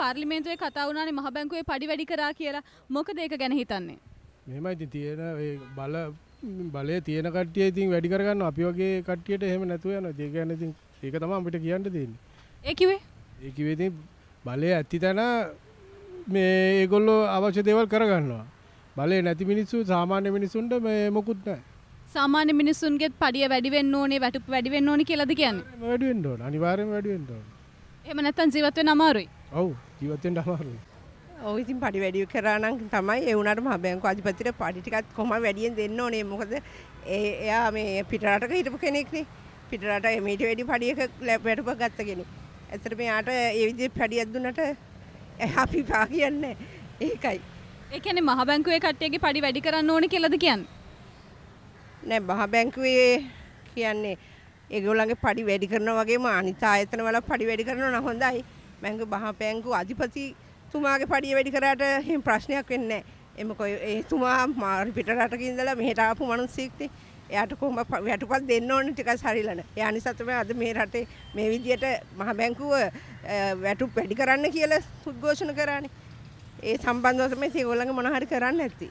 පාර්ලිමේන්තුවේ කතා වුණානේ මහ බැංකුවේ පඩි වැඩි කරා කියලා. මොකද ඒක ගැන හිතන්නේ? මෙහෙමයි ඉතින් තියෙන ඒ බල බලය තියෙන කට්ටිය ඉතින් වැඩි කරගන්න අපි වගේ කට්ටියට එහෙම නැතුව යනවා. ඒ කියන්නේ ඉතින් ඒක තමයි අපිට කියන්න තියෙන්නේ. ඒ කිව්වේ? ඒ කිව්වේ ඉතින් බලය ඇති තැන මේ ඒගොල්ලෝ අවශ්‍ය දේවල් කරගන්නවා. බලය නැති මිනිස්සු සාමාන්‍ය මිනිසුන්ට මේ මොකුත් නැහැ. සාමාන්‍ය මිනිසුන්ගේත් පඩිය වැඩි වෙන්න ඕනේ වැටුප් වැඩි වෙන්න ඕනේ කියලාද කියන්නේ? වැඩි වෙන්න ඕන. අනිවාර්යයෙන්ම වැඩි වෙන්න ඕන. එහෙම නැත්නම් ජීවත් වෙන්න අමාරුයි. ඔව් ජීවත්වෙන්ට අමාරුයි. ඔව් ඉතින් පඩි වැඩි කරා නම් තමයි ඒ උනාටම බැංකු අධිපතිට පඩි ටිකක් කොහොම වැඩියෙන් දෙන්න ඕනේ මොකද ඒ එයා මේ පිටරටක හිටපු කෙනෙක්නේ පිටරට මේට වැඩි පඩියක වැටුපක් ගත්ත කෙනෙක්. ඇත්තට මෙයාට ඒ විදිහට පඩියක් දුන්නට අපි පා කියන්නේ ඒකයි. ඒ කියන්නේ මහ බැංකුවේ කට්ටියගේ පඩි වැඩි කරන්න ඕනේ කියලාද කියන්නේ? නෑ මහ බැංකුවේ කියන්නේ ඒගොල්ලන්ගේ පඩි වැඩි කරනවා වගේම අනිත් ආයතන වල පඩි වැඩි කරනවා නම් හොඳයි. මැංගු බහපැංගු අධිපතිතුමාගේ පඩිය වැඩි කරාට එහෙම ප්‍රශ්නයක් වෙන්නේ නැහැ. එමකො එතුමා මාරි පිට රටක ඉඳලා මෙහෙට ආපු මිනිස්සෙක්නේ. එයාට කොහොම වැටුපක් දෙන්න ඕනේ ටිකක් හරියලන. එයා නිසා තමයි අද මේ රටේ මේ විදියට මහ බැංකුව වැටුප් වැඩි කරන්න කියලා උද්ඝෝෂණ කරානේ. ඒ සම්බන්ධව තමයි ඒගොල්ලන්ගේ මොන හරි කරන්න ඇත්තේ.